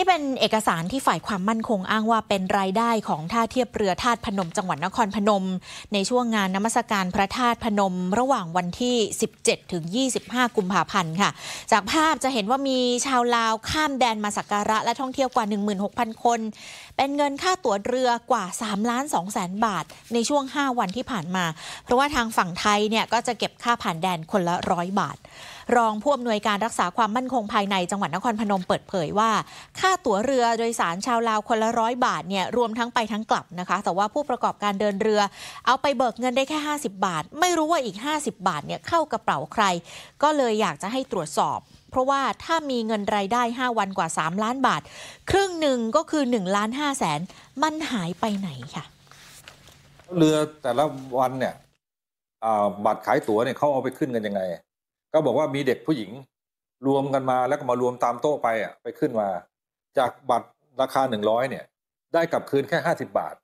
นี่เป็นเอกสารที่ฝ่ายความมั่นคงอ้างว่าเป็นรายได้ของท่าเทียบเรือธาตุพนมจังหวัดนครพนม ในช่วงงานน้ำมศการพระธาตุพนมระหว่างวันที่ 17 ถึง 25 กุมภาพันธ์ค่ะ จากภาพจะเห็นว่ามีชาวลาวข้ามแดนมาสักการะและท่องเที่ยวกว่า 16,000 คน เป็นเงินค่าตั๋วเรือกว่า3ล้าน2แสนบาท ในช่วง 5 วันที่ผ่านมา เพราะว่าทางฝั่งไทยเนี่ยก็จะเก็บค่าผ่านแดนคนละร้อยบาทรองผู้อำนวยการรักษาความมั่นคงภายในจังหวัดนครพนมเปิดเผยว่า ค่าตั๋วเรือโดยสารชาวลาวคนละร้อยบาทเนี่ยรวมทั้งไปทั้งกลับนะคะ แต่ว่าผู้ประกอบการเดินเรือ เอาไปเบิกเงินได้แค่ 50 บาท ไม่รู้ว่าอีก 50 บาทเนี่ยเข้ากระเป๋าใคร ก็เลยอยากจะให้ตรวจสอบ เพราะว่าถ้ามีเงินรายได้ 5 วันกว่า 3 ล้านบาทครึ่งหนึ่งก็คือ1ล้าน5แสนมันหายไปไหนค่ะ เรือแต่ละวันเนี่ยบัตรขายตั๋วเนี่ยเขาเอาไปขึ้นกันยังไงก็บอกว่ามีเด็กผู้หญิงรวมกันมาแล้วก็มารวมตามโต๊ะไปอ่ะไปขึ้นมา จากบัตรราคาหนึ่งร้อยเนี่ย ได้กลับคืนแค่ห้าสิบบาท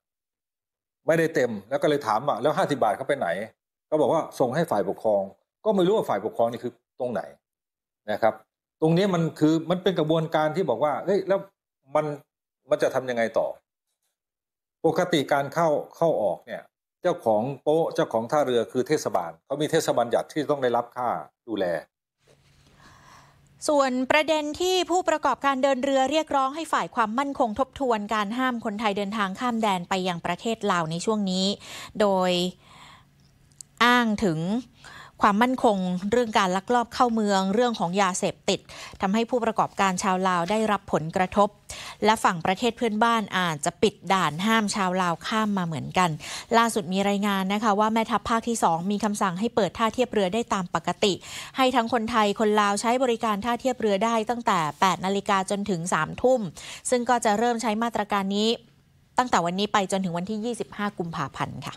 ไม่ได้เต็มแล้วก็เลยถามอ่ะแล้วห้าสิบาทเขาไปไหนก็บอกว่าส่งให้ฝ่ายปกครอง ก็ไม่รู้ว่าฝ่ายปกครองนี่คือตรงไหนนะครับ ตรงนี้มันคือมันเป็นกระบวนการที่บอกว่าเฮ้ยแล้วมันมันจะทํำยังไงต่อปกติการเข้าเข้าออกเนี่ยเจ้าของโป๊ะเจ้าของท่าเรือคือเทศบาลเขามีเทศบัญญัติที่ต้องได้รับค่าดูแล ส่วนประเด็นที่ผู้ประกอบการเดินเรือเรียกร้องให้ฝ่ายความมั่นคงทบทวนการห้ามคนไทยเดินทางข้ามแดนไปยังประเทศลาวในช่วงนี้ โดยอ้างถึงความมั่นคงเรื่องการลักลอบเข้าเมือง เรื่องของยาเสพติด ทำให้ผู้ประกอบการชาวลาวได้รับผลกระทบ และฝั่งประเทศเพื่อนบ้านอาจจะปิดด่านห้ามชาวลาวข้ามมาเหมือนกัน ล่าสุดมีรายงานนะคะ ว่าแม่ทัพภาคที่ 2 มีคำสั่งให้เปิดท่าเทียบเรือได้ตามปกติ ให้ทั้งคนไทยคนลาวใช้บริการท่าเทียบเรือได้ตั้งแต่8นาฬิกาจนถึง3ทุ่มซึ่งก็จะเริ่มใช้มาตรการนี้ตั้งแต่วันนี้ไปจนถึงวันที่ 25 กุมภาพันธ์ค่ะ